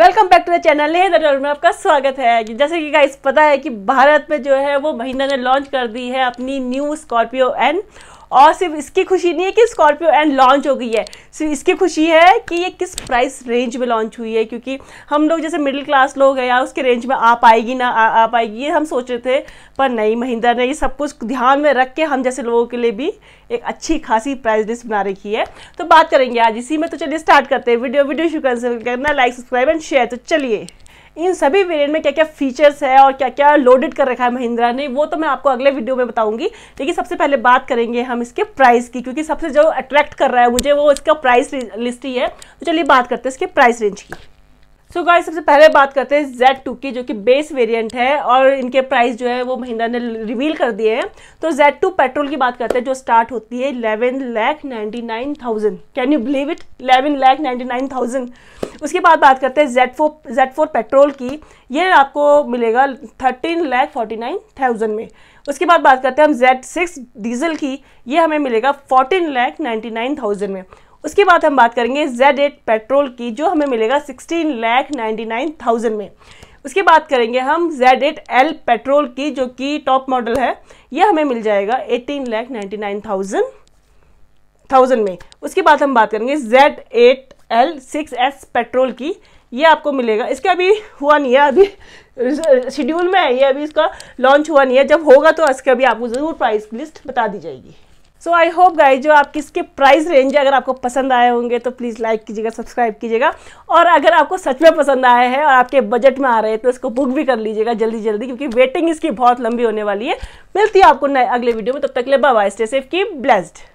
welcome back to the channel में आपका स्वागत है जैसे कि गाइस पता है कि भारत में जो है वो महिंद्रा ने लॉन्च कर दी है अपनी न्यू स्कॉर्पियो एंड और सिर्फ इसकी खुशी नहीं है कि स्कॉर्पियो एंड लॉन्च हो गई है सिर्फ इसकी खुशी है कि ये किस प्राइस रेंज में लॉन्च हुई है क्योंकि हम लोग जैसे मिडिल क्लास लोग हैं यार उसके रेंज में आ पाएगी ना आ, आ पाएगी ये हम सोच रहे थे पर नहीं महिंद्रा ने ये सब कुछ ध्यान में रख के हम जैसे लोगों के लिए भी एक अच्छी खासी प्राइस लिस्ट बना रखी है तो बात करेंगे आज इसी में तो चलिए स्टार्ट करते हैं वीडियो वीडियो शुरू करना लाइक सब्सक्राइब एंड शेयर तो चलिए इन सभी वेरिएंट में क्या क्या फीचर्स है और क्या क्या लोडेड कर रखा है महिंद्रा ने वो तो मैं आपको अगले वीडियो में बताऊंगी लेकिन सबसे पहले बात करेंगे हम इसके प्राइस की क्योंकि सबसे जो अट्रैक्ट कर रहा है मुझे वो इसका प्राइस लिस्ट ही है तो चलिए बात करते हैं इसके प्राइस रेंज की सो so गाइस सबसे पहले बात करते हैं जेड टू की जो कि बेस वेरिएंट है और इनके प्राइस जो है वो महिंद्रा ने रिवील कर दिए हैं तो जेड टू पेट्रोल की बात करते हैं जो स्टार्ट होती है eleven lakh ninety nine thousand can you believe it eleven lakh ninety nine thousand उसके बाद बात करते हैं Z four Z four petrol की ये आपको मिलेगा thirteen lakh forty nine thousand में उसके बाद बात करते हैं हम जेड सिक्स डीजल की ये हमें मिलेगा fourteen lakh ninety nine thousand में उसके बाद हम बात करेंगे जेड एट पेट्रोल की जो हमें मिलेगा sixteen lakh ninety nine thousand में उसके बाद करेंगे हम जेड एट एल पेट्रोल की जो कि टॉप मॉडल है यह हमें मिल जाएगा eighteen lakh ninety nine thousand thousand में उसके बाद हम बात करेंगे Z eight L six S petrol की ये आपको मिलेगा इसका अभी हुआ नहीं है अभी शेड्यूल में है ये अभी इसका लॉन्च हुआ नहीं है जब होगा तो इसका भी आपको ज़रूर प्राइस लिस्ट बता दी जाएगी सो आई होप गाइज जो आपकी इसके प्राइस रेंज अगर आपको पसंद आए होंगे तो प्लीज़ लाइक कीजिएगा सब्सक्राइब कीजिएगा और अगर आपको सच में पसंद आया है और आपके बजट में आ रहे हैं तो इसको बुक भी कर लीजिएगा जल्दी जल्दी क्योंकि वेटिंग इसकी बहुत लंबी होने वाली है मिलती है आपको नए अगले वीडियो में तब तक ले बाय स्टे सेफ की ब्लेस्ड